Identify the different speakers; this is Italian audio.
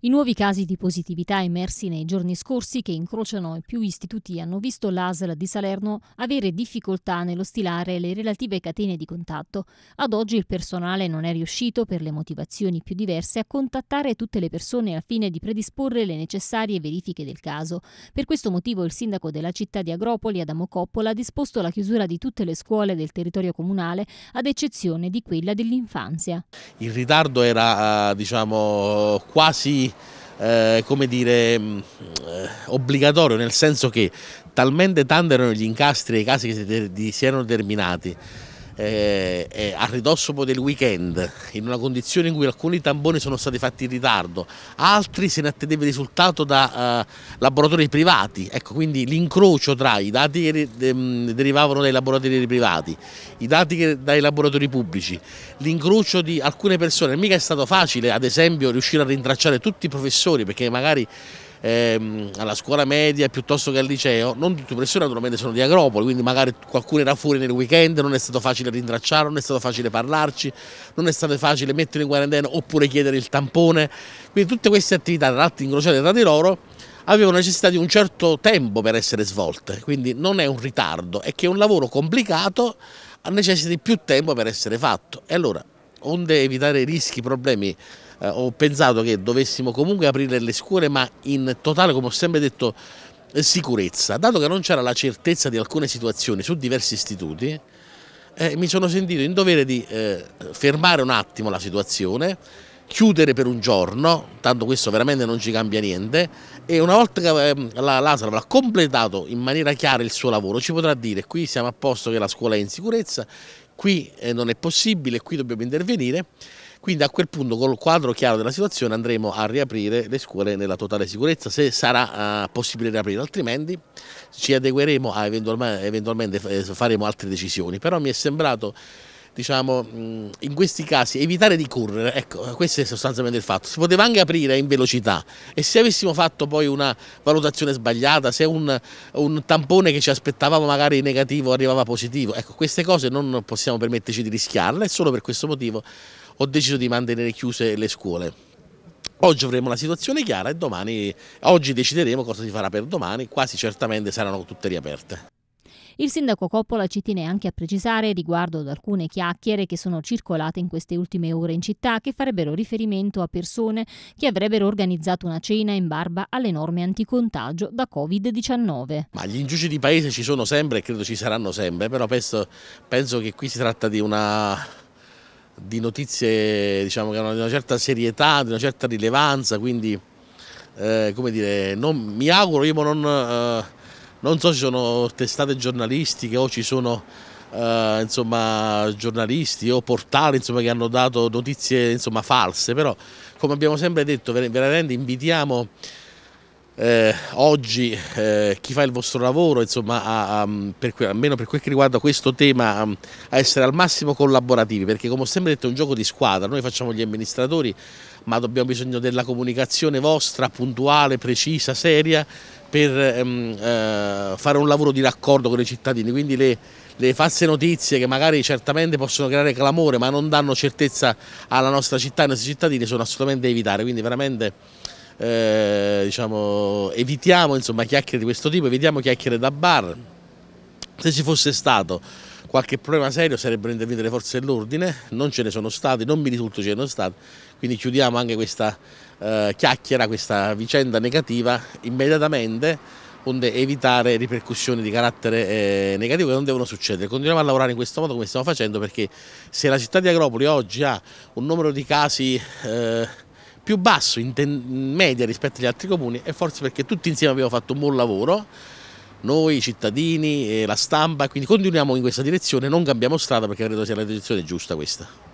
Speaker 1: I nuovi casi di positività emersi nei giorni scorsi che incrociano più istituti hanno visto l'ASL di Salerno avere difficoltà nello stilare le relative catene di contatto. Ad oggi il personale non è riuscito, per le motivazioni più diverse, a contattare tutte le persone al fine di predisporre le necessarie verifiche del caso. Per questo motivo il sindaco della città di Agropoli, Adamo Coppola, ha disposto la chiusura di tutte le scuole del territorio comunale, ad eccezione di quella dell'infanzia.
Speaker 2: Il ritardo era eh, diciamo, quasi eh, come dire mh, mm, eh, obbligatorio, nel senso che talmente tanti erano gli incastri e i casi che si, si erano terminati eh, eh, a ridosso del weekend, in una condizione in cui alcuni tamponi sono stati fatti in ritardo, altri se ne attendeva il risultato da eh, laboratori privati, ecco quindi l'incrocio tra i dati che ehm, derivavano dai laboratori privati, i dati che, dai laboratori pubblici, l'incrocio di alcune persone, mica è stato facile ad esempio riuscire a rintracciare tutti i professori perché magari ehm, alla scuola media piuttosto che al liceo, non tutte le persone naturalmente sono di Agropoli, quindi magari qualcuno era fuori nel weekend, non è stato facile rintracciarlo, non è stato facile parlarci, non è stato facile mettere in quarantena oppure chiedere il tampone, quindi tutte queste attività tra l'altro incrociate tra di loro avevano necessità di un certo tempo per essere svolte, quindi non è un ritardo, è che è un lavoro complicato ha necessità di più tempo per essere fatto e allora onde evitare rischi, problemi eh, ho pensato che dovessimo comunque aprire le scuole ma in totale, come ho sempre detto, eh, sicurezza. Dato che non c'era la certezza di alcune situazioni su diversi istituti, eh, mi sono sentito in dovere di eh, fermare un attimo la situazione, chiudere per un giorno, tanto questo veramente non ci cambia niente, e una volta che ehm, la Lazar avrà completato in maniera chiara il suo lavoro ci potrà dire qui siamo a posto che la scuola è in sicurezza, qui eh, non è possibile, qui dobbiamo intervenire quindi a quel punto, col quadro chiaro della situazione, andremo a riaprire le scuole nella totale sicurezza, se sarà uh, possibile riaprire, altrimenti ci adegueremo a eventualmente, eventualmente eh, faremo altre decisioni. Però mi è sembrato diciamo, mm, in questi casi evitare di correre, ecco, eh, questo è sostanzialmente il fatto. Si poteva anche aprire in velocità e se avessimo fatto poi una valutazione sbagliata, se un, un tampone che ci aspettavamo magari negativo arrivava positivo, ecco, queste cose non possiamo permetterci di rischiarle e solo per questo motivo ho deciso di mantenere chiuse le scuole. Oggi avremo la situazione chiara e domani, oggi decideremo cosa si farà per domani, quasi certamente saranno tutte riaperte.
Speaker 1: Il sindaco Coppola ci tiene anche a precisare riguardo ad alcune chiacchiere che sono circolate in queste ultime ore in città che farebbero riferimento a persone che avrebbero organizzato una cena in barba alle norme anticontagio da Covid-19.
Speaker 2: Ma gli ingiugi di paese ci sono sempre e credo ci saranno sempre, però penso, penso che qui si tratta di una di notizie diciamo, che hanno una certa serietà, di una certa rilevanza, quindi eh, come dire, non, mi auguro, io non, eh, non, so se ci sono testate giornalistiche o ci sono eh, insomma, giornalisti o portali insomma, che hanno dato notizie insomma, false, però come abbiamo sempre detto veramente invitiamo eh, oggi eh, chi fa il vostro lavoro, insomma, a, a, mm, per, almeno per quel che riguarda questo tema, a, mm, a essere al massimo collaborativi, perché come ho sempre detto è un gioco di squadra, noi facciamo gli amministratori, ma abbiamo bisogno della comunicazione vostra, puntuale, precisa, seria, per ehm, eh, fare un lavoro di raccordo con i cittadini, quindi le, le false notizie che magari certamente possono creare clamore ma non danno certezza alla nostra città e ai nostri cittadini sono assolutamente da evitare, quindi veramente eh, diciamo, evitiamo insomma, chiacchiere di questo tipo, evitiamo chiacchiere da bar. Se ci fosse stato qualche problema serio sarebbero intervenute le forze dell'ordine, non ce ne sono stati, non mi risulta ce ne sono stati, quindi chiudiamo anche questa eh, chiacchiera, questa vicenda negativa immediatamente onde evitare ripercussioni di carattere eh, negativo che non devono succedere. Continuiamo a lavorare in questo modo come stiamo facendo perché se la città di Agropoli oggi ha un numero di casi eh, più basso in media rispetto agli altri comuni e forse perché tutti insieme abbiamo fatto un buon lavoro, noi, i cittadini, eh, la stampa, quindi continuiamo in questa direzione, non cambiamo strada perché credo sia la direzione giusta questa.